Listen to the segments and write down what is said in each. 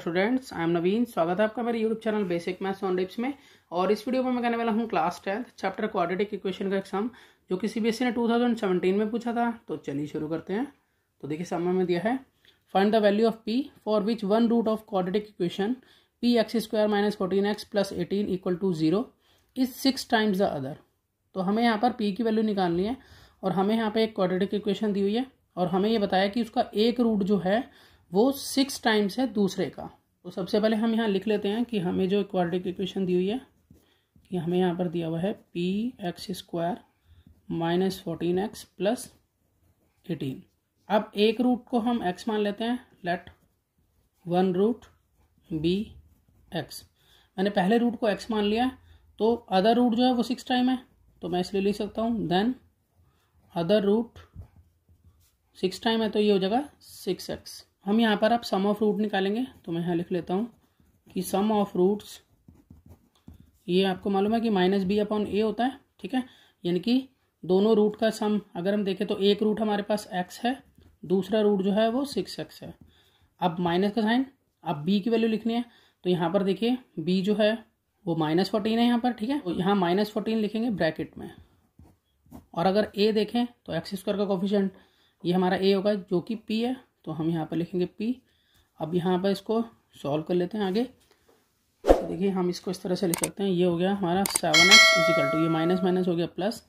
students I am नवीन स्वागत है आपका मेरे YouTube channel basic maths on dips में और इस वीडियो में मैं कहने वाला हूँ class tenth chapter quadratic equation का एग्जाम जो कि सीबीएसई ने 2017 में पूछा था तो चलिए शुरू करते हैं तो देखिए समय में दिया है find the value of P for which one root of quadratic equation P X square minus fourteen X plus eighteen equal to zero is six times the other तो हमें यहाँ पर पी की वैल्यू निकालनी है और हमें यहाँ पर एक क्वाड्रेटिक इक्वेशन दी हुई है और हमें ये बताया कि उसका एक रूट जो है वो सिक्स टाइम्स है दूसरे का तो सबसे पहले हम यहाँ लिख लेते हैं कि हमें जो क्वाड्रेटिक इक्वेशन दी हुई है कि हमें यहाँ पर दिया हुआ है P X square minus fourteen X plus eighteen अब एक रूट को हम एक्स मान लेते हैं let one root be X मैंने पहले रूट को एक्स मान लिया तो अदर रूट जो है वो सिक्स टाइम है तो मैं इसलिए लिख सकता हूँ then other root six time है तो ये हो जाएगा सिक्स एक्स हम यहाँ पर अब सम ऑफ रूट निकालेंगे तो मैं यहाँ लिख लेता हूँ कि सम ऑफ रूट्स ये आपको मालूम है कि माइनस बी अपॉन ए होता है ठीक है यानी कि दोनों रूट का सम अगर हम देखें तो एक रूट हमारे पास एक्स है दूसरा रूट जो है वो सिक्स एक्स है अब माइनस का साइन अब बी की वैल्यू लिखनी है तो यहाँ पर देखिए बी जो है वो माइनस फोर्टीन है यहाँ पर ठीक है तो यहाँ माइनस फोर्टीन लिखेंगे ब्रैकेट में और अगर ए देखें तो एक्स स्क्वायर का कॉफिशेंट ये हमारा ए होगा जो कि पी है तो हम यहाँ पर लिखेंगे पी अब यहाँ पर इसको सॉल्व कर लेते हैं आगे तो देखिए हम इसको इस तरह से लिख सकते हैं ये हो गया हमारा सेवन एक्स इजिकल टू ये माइनस माइनस हो गया प्लस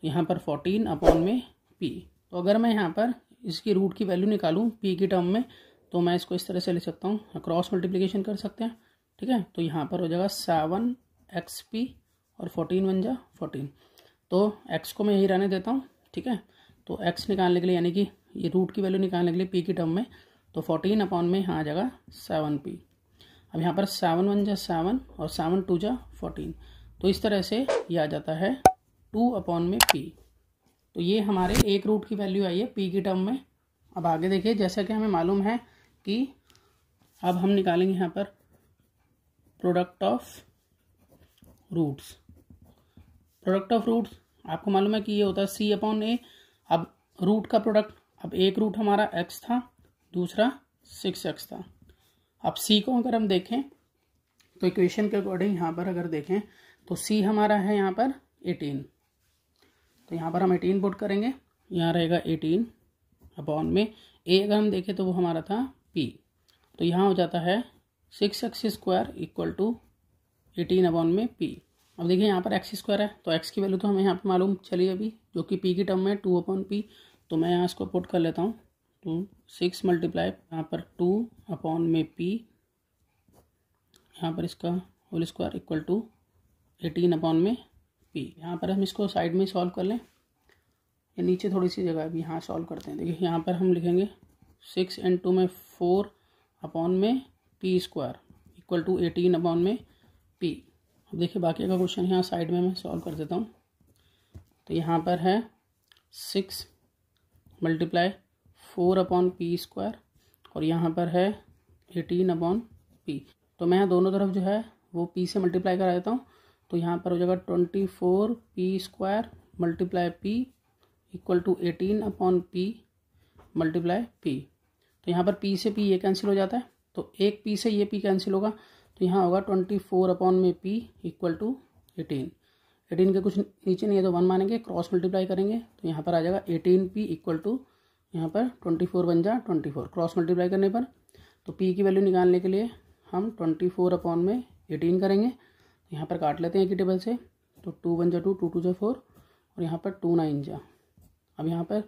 तो यहाँ पर फोर्टीन अपॉन में पी तो अगर मैं यहाँ पर इसकी रूट की वैल्यू निकालूँ पी की टर्म में तो मैं इसको इस तरह से लिख सकता हूँ क्रॉस मल्टीप्लीकेशन कर सकते हैं ठीक है तो यहाँ पर हो जाएगा सेवन एक्स पी और फोर्टीन बन जा फोर्टीन तो एक्स को मैं यही रहने देता हूँ ठीक है तो एक्स निकालने के लिए यानी कि ये रूट की वैल्यू निकालने के लिए पी की टर्म में तो फोर्टीन अपॉन में यहाँ आ जाएगा सेवन पी अब यहाँ पर सेवन वन जा सेवन और सेवन टू जा फोर्टीन तो इस तरह से ये आ जाता है टू अपॉन में पी तो ये हमारे एक रूट की वैल्यू आई है पी की टर्म में अब आगे देखिए जैसा कि हमें मालूम है कि अब हम निकालेंगे यहाँ पर product of roots product of roots आपको मालूम है कि ये होता है सी अपॉन ए अब रूट का प्रोडक्ट अब एक रूट हमारा एक्स था दूसरा सिक्स एक्स था अब सी को अगर हम देखें तो इक्वेशन के अकॉर्डिंग यहाँ पर अगर देखें तो सी हमारा है यहाँ पर एटीन तो यहाँ पर हम एटीन पुट करेंगे यहाँ रहेगा एटीन अपॉन में ए अगर हम देखें तो वो हमारा था पी तो यहाँ हो जाता है six X square equal to eighteen upon में पी अब देखिए यहाँ पर एक्स स्क्वायर है तो एक्स की वैल्यू तो हमें यहाँ पर मालूम चली अभी जो कि पी की टर्म में टू अपॉन पी तो मैं यहाँ इसको पुट कर लेता हूँ टू सिक्स मल्टीप्लाई यहाँ पर टू अपॉन में पी यहाँ पर इसका whole square equal to eighteen upon में पी यहाँ पर हम इसको साइड में सॉल्व कर लें या नीचे थोड़ी सी जगह भी यहाँ सॉल्व करते हैं देखिए यहाँ पर हम लिखेंगे सिक्स एंड टू में फोर अपॉन में P square equal to eighteen upon में पी अब देखिए बाकी का क्वेश्चन यहाँ साइड में मैं सॉल्व कर देता हूँ तो यहाँ पर है six multiply four upon P square और यहाँ पर है एटीन अपॉन पी तो मैं यहाँ दोनों तरफ जो है वो पी से मल्टीप्लाई करा देता हूँ तो यहाँ पर हो जाएगा twenty four P square multiply P equal to eighteen upon P multiply P तो यहाँ पर पी से पी ये कैंसिल हो जाता है तो एक पी से ये पी कैंसिल होगा तो यहाँ होगा ट्वेंटी फोर अपॉन में P equal to eighteen eighteen के कुछ नीचे नहीं है तो वन मानेंगे क्रॉस मल्टीप्लाई करेंगे तो यहाँ पर आ जाएगा एटीन पी इक्वल टू यहाँ पर ट्वेंटी फोर बन जा ट्वेंटी फोर क्रॉस मल्टीप्लाई करने पर तो पी की वैल्यू निकालने के लिए हम ट्वेंटी फोर अपॉन में एटीन करेंगे तो यहाँ पर काट लेते हैं एक ही टेबल से तो टू बन जा टू टू टू जा फोर और यहाँ पर टू नाइन जा अब यहाँ पर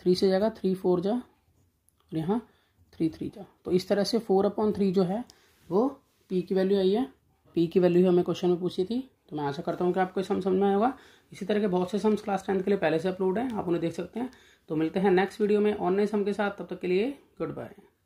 थ्री से जाएगा थ्री फोर जा और यहाँ थ्री थ्री जा तो इस तरह से फोर अपॉन थ्री जो है वो पी की वैल्यू आई है पी की वैल्यू हमें क्वेश्चन में पूछी थी तो मैं आशा करता हूँ कि आपको सम समझ में आएगा इसी तरह के बहुत से सम्स क्लास टेंथ के लिए पहले से अपलोड हैं आप उन्हें देख सकते हैं तो मिलते हैं नेक्स्ट वीडियो में ऑनलाइन सम के साथ तब तक के लिए गुड बाय